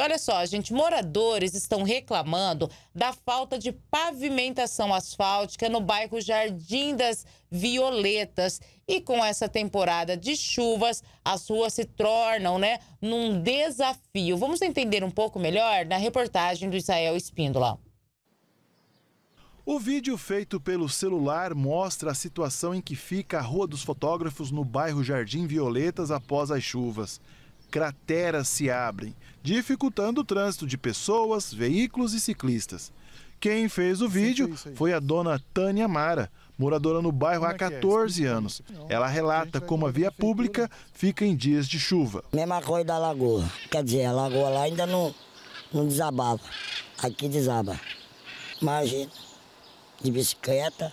E olha só, gente, moradores estão reclamando da falta de pavimentação asfáltica no bairro Jardim das Violetas. E com essa temporada de chuvas, as ruas se tornam, né, num desafio. Vamos entender um pouco melhor na reportagem do Israel Espíndola. O vídeo feito pelo celular mostra a situação em que fica a Rua dos Fotógrafos no bairro Jardim Violetas após as chuvas crateras se abrem, dificultando o trânsito de pessoas, veículos e ciclistas. Quem fez o vídeo foi a dona Tânia Mara, moradora no bairro há 14 é é? anos. Ela relata como a via pública fica em dias de chuva. Mesma coisa da lagoa. Quer dizer, a lagoa lá ainda não, não desabava. Aqui desaba. Imagina, de bicicleta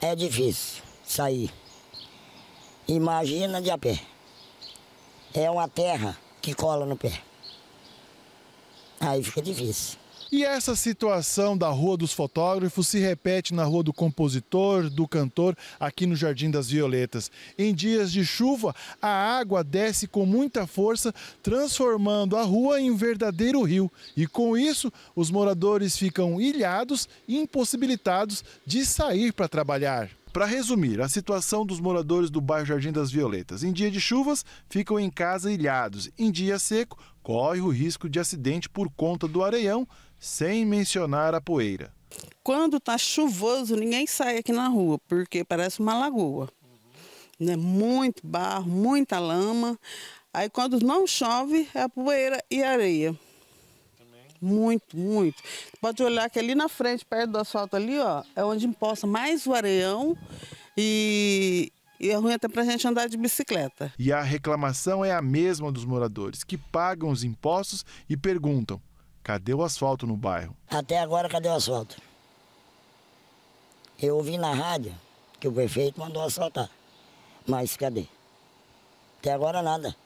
é difícil sair. Imagina de a pé é uma terra que cola no pé. Aí fica difícil. E essa situação da Rua dos Fotógrafos se repete na Rua do Compositor, do Cantor, aqui no Jardim das Violetas. Em dias de chuva, a água desce com muita força, transformando a rua em um verdadeiro rio. E com isso, os moradores ficam ilhados e impossibilitados de sair para trabalhar. Para resumir, a situação dos moradores do bairro Jardim das Violetas. Em dia de chuvas, ficam em casa ilhados. Em dia seco, corre o risco de acidente por conta do areião, sem mencionar a poeira. Quando está chuvoso, ninguém sai aqui na rua, porque parece uma lagoa. Né? Muito barro, muita lama. Aí quando não chove, é poeira e areia muito, muito. Pode olhar que ali na frente, perto do asfalto ali, ó, é onde imposta mais o areião e, e é ruim até para a gente andar de bicicleta. E a reclamação é a mesma dos moradores, que pagam os impostos e perguntam: cadê o asfalto no bairro? Até agora, cadê o asfalto? Eu ouvi na rádio que o prefeito mandou asfaltar, mas cadê? Até agora nada.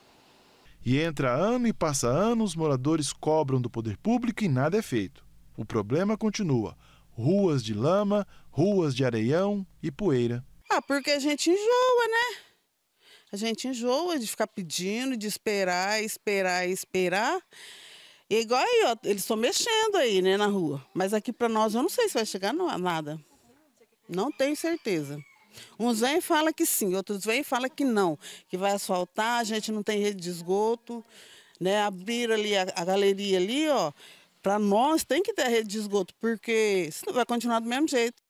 E entra ano e passa ano, os moradores cobram do poder público e nada é feito. O problema continua: ruas de lama, ruas de areião e poeira. Ah, porque a gente enjoa, né? A gente enjoa de ficar pedindo, de esperar, esperar, esperar. E igual aí, ó, eles estão mexendo aí, né, na rua. Mas aqui para nós, eu não sei se vai chegar nada. Não tenho certeza. Uns vêm e falam que sim, outros vêm e falam que não, que vai asfaltar, a gente não tem rede de esgoto. Né? Abrir ali a, a galeria ali, ó, para nós tem que ter rede de esgoto, porque senão vai continuar do mesmo jeito.